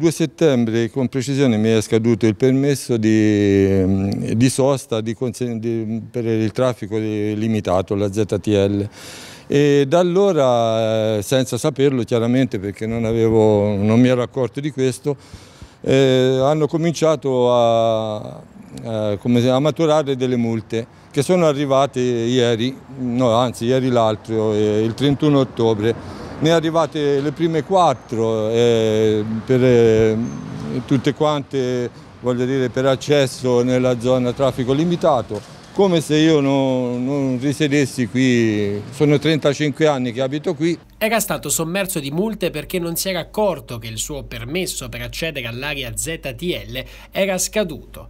Il 2 settembre con precisione mi è scaduto il permesso di, di sosta di, di, per il traffico limitato, la ZTL. E da allora, eh, senza saperlo chiaramente perché non, avevo, non mi ero accorto di questo, eh, hanno cominciato a, eh, a, maturare delle multe che sono arrivate ieri, no, anzi ieri l'altro, eh, il 31 ottobre ne è arrivate le prime quattro eh, per eh, tutte quante, voglio dire, per accesso nella zona traffico limitato, come se io non, non risiedessi qui, sono 35 anni che abito qui. Era stato sommerso di multe perché non si era accorto che il suo permesso per accedere all'area ZTL era scaduto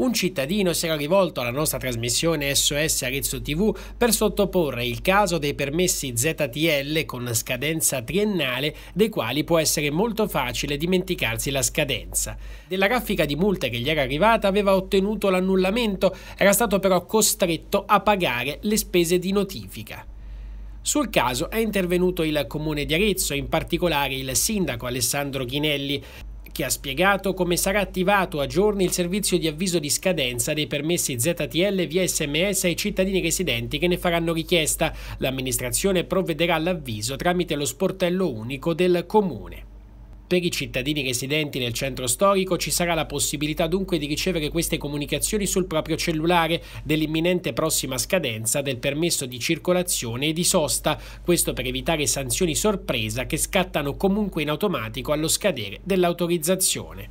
un cittadino si era rivolto alla nostra trasmissione SOS Arezzo TV per sottoporre il caso dei permessi ZTL con scadenza triennale, dei quali può essere molto facile dimenticarsi la scadenza. Della raffica di multe che gli era arrivata aveva ottenuto l'annullamento, era stato però costretto a pagare le spese di notifica. Sul caso è intervenuto il comune di Arezzo, in particolare il sindaco Alessandro Ghinelli, che ha spiegato come sarà attivato a giorni il servizio di avviso di scadenza dei permessi ZTL via sms ai cittadini residenti che ne faranno richiesta. L'amministrazione provvederà all'avviso tramite lo sportello unico del comune. Per i cittadini residenti nel centro storico ci sarà la possibilità dunque di ricevere queste comunicazioni sul proprio cellulare dell'imminente prossima scadenza del permesso di circolazione e di sosta, questo per evitare sanzioni sorpresa che scattano comunque in automatico allo scadere dell'autorizzazione.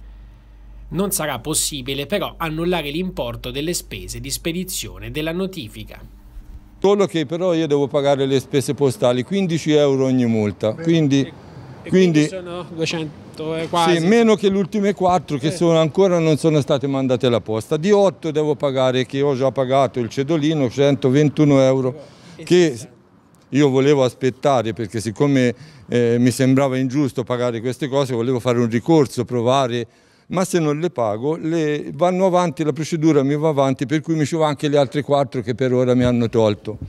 Non sarà possibile però annullare l'importo delle spese di spedizione della notifica. Solo che però io devo pagare le spese postali, 15 euro ogni multa, quindi quindi, quindi, sono 200 e eh, quasi. Sì, meno che le ultime 4 che sì. ancora non sono state mandate alla posta. Di 8 devo pagare, che ho già pagato il cedolino, 121 euro, che io volevo aspettare perché siccome eh, mi sembrava ingiusto pagare queste cose, volevo fare un ricorso, provare ma se non le pago le vanno avanti, la procedura mi va avanti, per cui mi ci va anche le altre 4 che per ora mi hanno tolto.